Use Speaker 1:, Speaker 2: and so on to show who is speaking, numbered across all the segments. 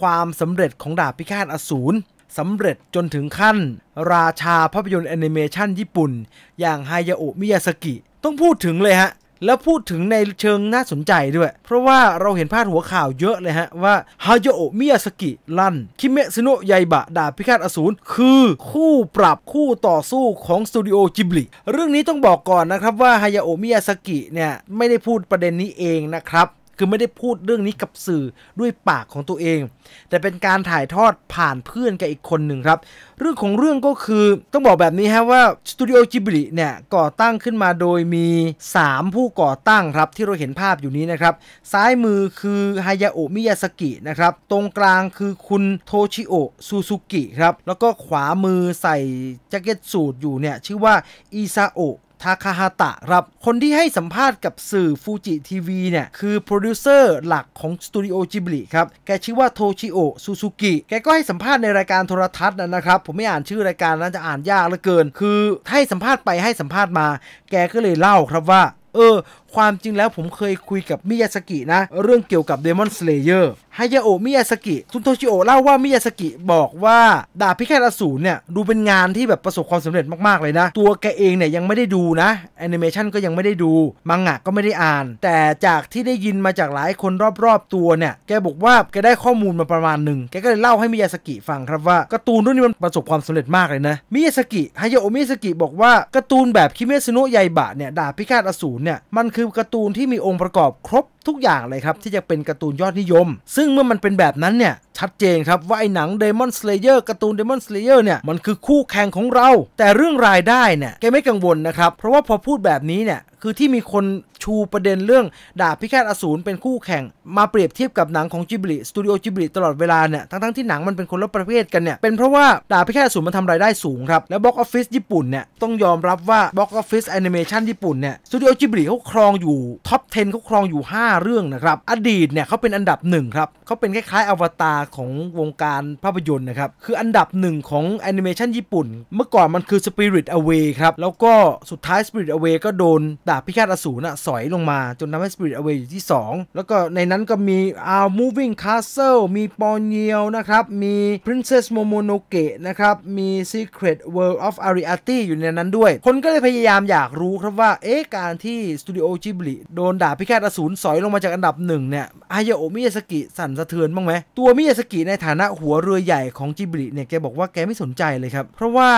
Speaker 1: ความสำเร็จของดาบพิฆาตอสูรสำเร็จจนถึงขั้น ราชาภาพยนตร์แอนิเมชันญี่ปุ่น อย่างฮายาโอะมิยาสกิ ต้องพูดถึงเลยฮะ แล้วพูดถึงในเชิงน่าสนใจด้วย เพราะว่าเราเห็นพาดหัวข่าวเยอะเลยฮะ ว่าฮายาโอะมิยาสกิลั่นคิเมะซุโนะไยบะดาบพิฆาตอสูร คือคู่ปรับคู่ต่อสู้ของสตูดิโอจิบลิเรื่องนี้ต้องบอกก่อนนะครับว่าฮายาโอะมิยาสกิเนี่ยไม่ได้พูดประเด็นนี้เองนะครับคือไม่ได้พูดเรื่องนี้กับสื่อด้วยปากของตัวเอง แต่เป็นการถ่ายทอดผ่านเพื่อนกับอีกคนหนึ่งครับ เรื่องของเรื่องก็คือต้องบอกแบบนี้ฮะว่าสตูดิโอจิบลิเนี่ย ก่อตั้งขึ้นมาโดยมี 3 ผู้ก่อตั้งครับที่เราเห็นภาพอยู่นี้นะครับ ซ้ายมือคือฮายาโอมิยาสกินะครับ ตรงกลางคือคุณโทชิโอะซูซูกิครับ แล้วก็ขวามือใส่แจ็คเก็ตสูทอยู่เนี่ยชื่อว่าอิซาโอะทาคาฮาตะครับ คนที่ให้สัมภาษณ์กับสื่อฟูจิทีวีเนี่ย คือโปรดิวเซอร์หลักของสตูดิโอจิบลิครับ แกชื่อว่าโทชิโอซูซูกิ แกก็ให้สัมภาษณ์ในรายการโทรทัศน์นะครับ ผมไม่อ่านชื่อรายการนั้นจะอ่านยากเหลือเกิน คือให้สัมภาษณ์ไปให้สัมภาษณ์มา แกก็เลยเล่าครับว่า เออความจริงแล้วผมเคยคุยกับมิยาสกินะ เรื่องเกี่ยวกับเดมอนสเลเยอร์ฮายาโอมิยาสกิซุนโทชิโอะเล่าว่ามิยาสกิบอกว่าดาบพิฆาตอสูรเนี่ยดูเป็นงานที่แบบประสบความสำเร็จมาก ๆ เลยนะ ตัวแกเองเนี่ยยังไม่ได้ดูนะแอนิเมชันก็ยังไม่ได้ดูมังงะก็ไม่ได้อ่าน แต่จากที่ได้ยินมาจากหลายคนรอบ ๆ ตัวเนี่ย แกบอกว่าแกได้ข้อมูลมาประมาณหนึ่งแกก็เลยเล่าให้มิยาสกิฟังครับว่าการ์ตูนเรื่องนี้มันประสบความสำเร็จมากเลยนะมิยาสกิฮายาโอมิยาสกิบอกว่าการ์ตูนแบบคิเมซุโนะไยบะเนี่ยดาบพิฆาตอสูรเนี่ยมันคืคือการ์ตูนที่มีองค์ประกอบครบทุกอย่างเลยครับที่จะเป็นการ์ตูนยอดนิยม ซึ่งเมื่อมันเป็นแบบนั้นเนี่ย ชัดเจนครับว่าไอ้หนัง Demon Slayer การ์ตูน Demon Slayer เนี่ย มันคือคู่แข่งของเรา แต่เรื่องรายได้เนี่ย แกไม่กังวลนะครับ เพราะว่าพอพูดแบบนี้เนี่ย คือที่มีคนชูประเด็นเรื่องดาบพิฆาตอสูรเป็นคู่แข่ง มาเปรียบเทียบกับหนังของจิบลิสตูดิโอจิบลิตลอดเวลาเนี่ยทั้งๆทที่หนังมันเป็นคนละประเภทกันเนี่ยเป็นเพราะว่าดาบพิฆาตอสูรมันทำรายได้สูงครับแล้วบ็อกออฟฟิศญี่ปุ่นเนี่ยต้องยอมรับว่าบ็อกออฟฟิศแอนิเมชันญี่ปุ่นเนี่ยสตูดิโอจิบลิเขาครองอยู่ท็อป 10เขาครองอยู่ 5 เรื่องนะครับอดีตเนี่ยเขาเป็นอันดับหนึ่งครับเขาเป็นคล้ายๆอวตารของวงการภาพยนตร์นะครับคืออันดับหนึ่งของแอนิเมชันญี่ปุ่นเมื่อก่อนมันคือ Spirit Away ครับแล้วก็สุดท้าย Spirit Away ก็โดนดาบพิฆาตอสูรนะสอยลงมาจนทำให้ Spirit Away อยู่ที่ 2 แล้วก็ในนั้นก็มี Our Moving Castle มีปอนเยียวนะครับ มี Princess Momonoke นะครับ มี Secret World of Ariati อยู่ในนั้นด้วย คนก็เลยพยายามอยากรู้ครับว่าเอ๊ะการที่สตูดิโอจิบลิโดนด่าพิฆาตอสูรสอยลงมาจากอันดับหนึ่งเนี่ยอายโอมิยาสกิสั่นสะเทือนบ้างไหม ตัวมิยาสกิในฐานะหัวเรือใหญ่ของจิบลิเนี่ยแกบอกว่าแกไม่สนใจเลยครับเพราะว่า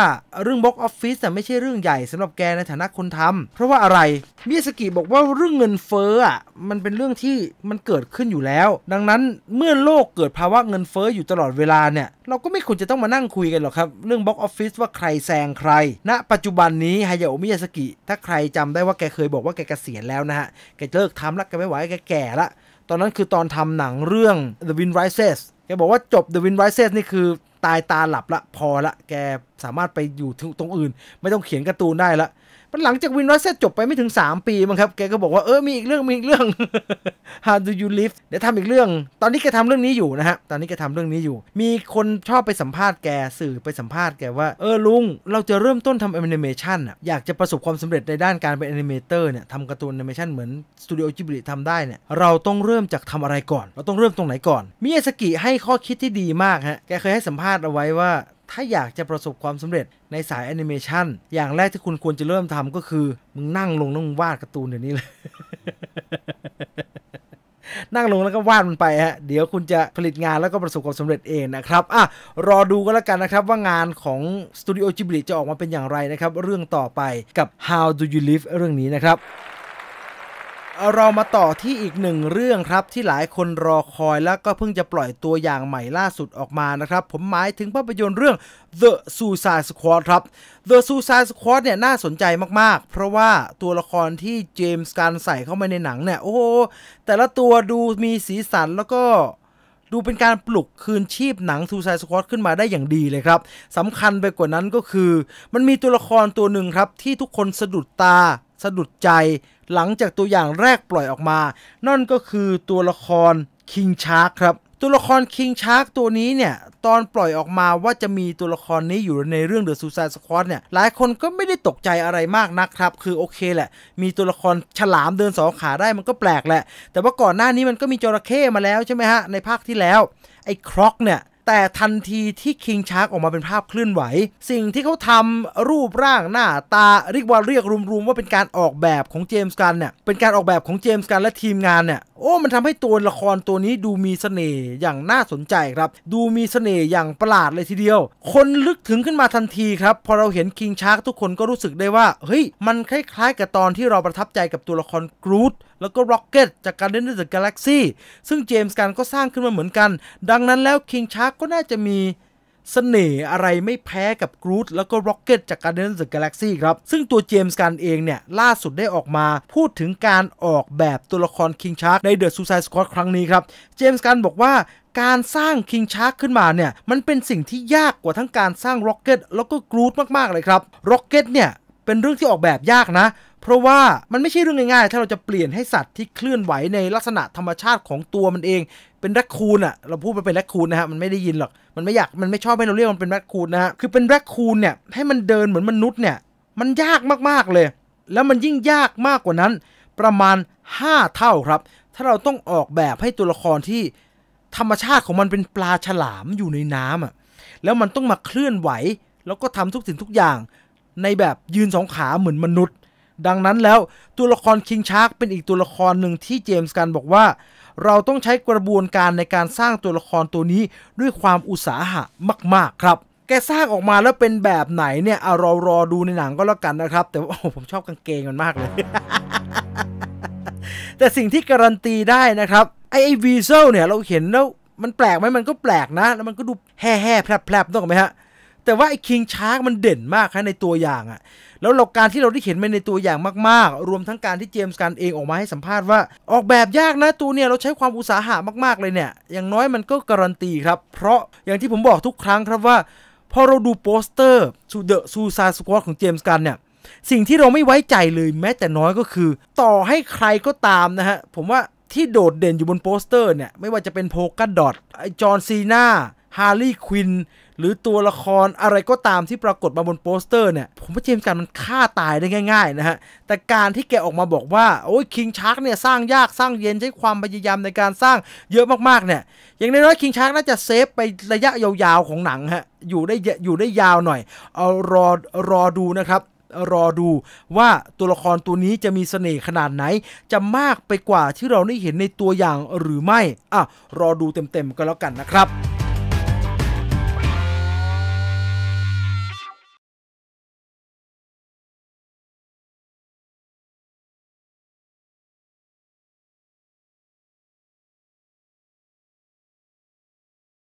Speaker 1: เรื่องบ็อกออฟฟิศไม่ใช่เรื่องใหญ่สำหรับแกในฐานะคนทำ เพราะว่าอะไรมิยาสกิบอกว่าราะเรื่องเงินเฟ้ออ่ะมันเป็นเรื่องที่มันเกิดขึ้นอยู่แล้ว ดังนั้นเมื่อโลกเกิดภาวะเงินเฟ้ออยู่ตลอดเวลาเนี่ยเราก็ไม่ควรจะต้องมานั่งคุยกันหรอกครับ เรื่องบ็อกออฟฟิศว่าใครแซงใครณนะปัจจุบันนี้ฮายาโอมิยาสกิ ถ้าใครจำได้ว่าแกเคยบอกว่าแกเกษียณแล้วนะฮะ แกเลิกทำละแกไม่ไหวแกแก่ละตอนนั้นคือตอนทำหนังเรื่อง The Wind Rises แกบอกว่าจบ The Wind Rises นี่คือตายตาหลับละพอละแกสามารถไปอยู่ตรงอื่น ไม่ต้องเขียนการ์ตูนได้ละมันหลังจากวินวัตเซตจบไปไม่ถึง 3 ปีมั้งครับ แกก็บอกว่า เออมีอีกเรื่องมีอีกเรื่อง How do you live เดี๋ยวทำอีกเรื่อง ตอนนี้แกทำเรื่องนี้อยู่นะฮะ ตอนนี้แกทำเรื่องนี้อยู่ มีคนชอบไปสัมภาษณ์แก สื่อไปสัมภาษณ์แกว่าเออลุง เราจะเริ่มต้นทำแอนิเมชันอ่ะอยากจะประสบความสำเร็จในด้านการเป็นแอนิเมเตอร์เนี่ยทำการ์ตูนแอนิเมชันเหมือนสตูดิโอจิบลิทำได้เนี่ยเราต้องเริ่มจากทำอะไรก่อนเราต้องเริ่มตรงไหนก่อนมิยาสกิให้ข้อคิดที่ดีมากฮะแกเคยให้สัมภาษณ์เอาไว้ว่าถ้าอยากจะประสบความสำเร็จในสายแอนิเมชัน อย่างแรกที่คุณควรจะเริ่มทำก็คือ มึงนั่งลงแล้วมึงวาดการ์ตูนเดี๋ยวนี้เลย นั่งลงแล้วก็วาดมันไปฮะ เดี๋ยวคุณจะผลิตงานแล้วก็ประสบความสำเร็จเองนะครับ อ่ะ รอดูก็แล้วกันนะครับ ว่างานของสตูดิโอจิบลิจะออกมาเป็นอย่างไรนะครับ เรื่องต่อไปกับ How Do You Live เรื่องนี้นะครับเรามาต่อที่อีกหนึ่งเรื่องครับ ที่หลายคนรอคอยแล้วก็เพิ่งจะปล่อยตัวอย่างใหม่ล่าสุดออกมานะครับ ผมหมายถึงภาพยนตร์เรื่อง The Suicide Squad ครับ The Suicide Squad เนี่ยน่าสนใจมากๆ เพราะว่าตัวละครที่เจมส์การใส่เข้ามาในหนังเนี่ย โอ้โหแต่ละตัวดูมีสีสันแล้วก็ ดูเป็นการปลุกคืนชีพหนัง i ูซายสควอตขึ้นมาได้อย่างดีเลยครับสำคัญไปกว่านั้นก็คือ มันมีตัวละครตัวหนึ่งครับที่ทุกคนสะดุดตาสะดุดใจหลังจากตัวอย่างแรกปล่อยออกมา นั่นก็คือตัวละครคิงชาร์กครับ ตัวละครคิงชาร์กตัวนี้เนี่ยตอนปล่อยออกมาว่าจะมีตัวละครนี้อยู่ในเรื่องเดอะซูซายสควอตเนี่ยหลายคนก็ไม่ได้ตกใจอะไรมากนักครับ คือโอเคแหละ มีตัวละครฉลามเดินสองขาได้มันก็แปลกแหละแต่ว่าก่อนหน้านี้มันก็มีจระเข้มาแล้วใช่ไหมฮะในภาคที่แล้วไอ้ครอกเนี่ยแต่ทันทีที่คิงชาร์กออกมาเป็นภาพเคลื่อนไหว สิ่งที่เขาทำรูปร่างหน้าตาเรียกว่าเรียกรวมๆ ว่าเป็นการออกแบบของเจมส์กันเนี่ยเป็นการออกแบบของเจมส์กันและทีมงานเนี่ยโอ้มันทำให้ตัวละครตัวนี้ดูมีสเสน่ห์อย่างน่าสนใจครับ ดูมีสเสน่ห์อย่างประหลาดเลยทีเดียว คนลึกถึงขึ้นมาทันทีครับ พอเราเห็นคิงชาร์กทุกคนก็รู้สึกได้ว่า เฮ้ย มันคล้ายๆ กับตอนที่เราประทับใจกับตัวละครกรูดแล้วก็ร็อกเก็ตจากการเล่นเดอะกาแล็กซี่ซึ่งเจมส์กันก็สร้างขึ้นมาเหมือนกัน ดังนั้นแล้วคิงชาร์กก็น่าจะมีเสน่ห์อะไรไม่แพ้กับกรูดแล้วก็ร็อกเก็ตจากการเดินสึกกาแล็กซี่ครับซึ่งตัวเจมส์กันเองเนี่ยล่าสุดได้ออกมา พูดถึงการออกแบบตัวละครคิงชาร์กในเดอะซูซายสควอตครั้งนี้ครับเจมส์กันบอกว่า การสร้างคิงชาร์กขึ้นมาเนี่ยมันเป็นสิ่งที่ยากกว่าทั้งการสร้างร็อกเก็ตแล้วก็กรูดมากๆเลยครับร็อกเก็ตเนี่ย เป็นเรื่องที่ออกแบบยากนะ เพราะว่ามันไม่ใช่เรื่องง่ายๆ ถ้าเราจะเปลี่ยนให้สัตว์ที่เคลื่อนไหวในลักษณะธรรมชาติของตัวมันเองเป็นแรคคูนอะเราพูดไปเป็นแรคคูนนะฮะมันไม่ได้ยินหรอกมันไม่อยากมันไม่ชอบให้เราเรียกมันเป็นแรคคูนนะฮะคือเป็นแรคคูนเนี่ยให้มันเดินเหมือนมนุษย์เนี่ยมันยากมากๆเลย แล้วมันยิ่งยากมากกว่านั้น ประมาณ 5 เท่าครับ ถ้าเราต้องออกแบบให้ตัวละครที่ ธรรมชาติของมันเป็นปลาฉลามอยู่ในน้ำอะแล้วมันต้องมาเคลื่อนไหว แล้วก็ทำทุกสิ่งทุกอย่าง ในแบบยืนสองขาเหมือนมนุษย์ดังนั้นแล้วตัวละครคิงชาร์กเป็นอีกตัวละครหนึ่งที่เจมส์กันบอกว่าเราต้องใช้กระบวนการในการสร้างตัวละครตัวนี้ด้วยความอุตสาหะมาก ๆ ครับ แกสร้างออกมาแล้วเป็นแบบไหนเนี่ยเอารอรอดูในหนังก็แล้วกันนะครับ แต่ว่าผมชอบกางเกงมันมากเลย แต่สิ่งที่การันตีได้นะครับไอไอวีเซลเนี่ยเราเห็นแล้วมันแปลกไหมมันก็แปลกนะ แล้วมันก็ดูแห่แห่แผลบแผลบต้องไหมฮะแต่ว่าไอ้คิงชาร์กมันเด่นมากนะในตัวอย่างอะแล้วเราการที่เราได้เห็นมันในตัวอย่างมากๆ รวมทั้งการที่เจมส์กันเองออกมาให้สัมภาษณ์ว่า ออกแบบยากนะตัวเนี่ย เราใช้ความอุตสาหะมากๆเลยเนี่ย อย่างน้อยมันก็การันตีครับ เพราะอย่างที่ผมบอกทุกครั้งครับว่าพอเราดูโปสเตอร์ซูเดอะซูซาสควอตของเจมส์กันเนี่ยสิ่งที่เราไม่ไว้ใจเลยแม้แต่น้อยก็คือ ต่อให้ใครก็ตามนะฮะผมว่าที่โดดเด่นอยู่บนโปสเตอร์เนี่ยไม่ว่าจะเป็นโพกัดอทไอจอร์ซีนาฮาร์ลีควินหรือตัวละครอะไรก็ตามที่ปรากฏมาบนโปสเตอร์เนี่ย ผมว่าเจมส์กันมันฆ่าตายได้ง่ายๆนะฮะ แต่การที่แกออกมาบอกว่าโอ้ยคิงชาร์กเนี่ยสร้างยากสร้างเย็นใช้ความพยายามในการสร้างเยอะมากๆเนี่ย อย่างน้อยๆคิงชาร์กน่าจะเซฟไประยะยาวๆ ของหนังฮะ อยู่ได้อยู่ได้ยาวหน่อยเอารอรอดูนะครับ รอดูว่าตัวละครตัวนี้จะมีเสน่ห์ขนาดไหน จะมากไปกว่าที่เราได้เห็นในตัวอย่างหรือไม่อ่ะรอดูเต็มๆก็แล้วกันนะครับ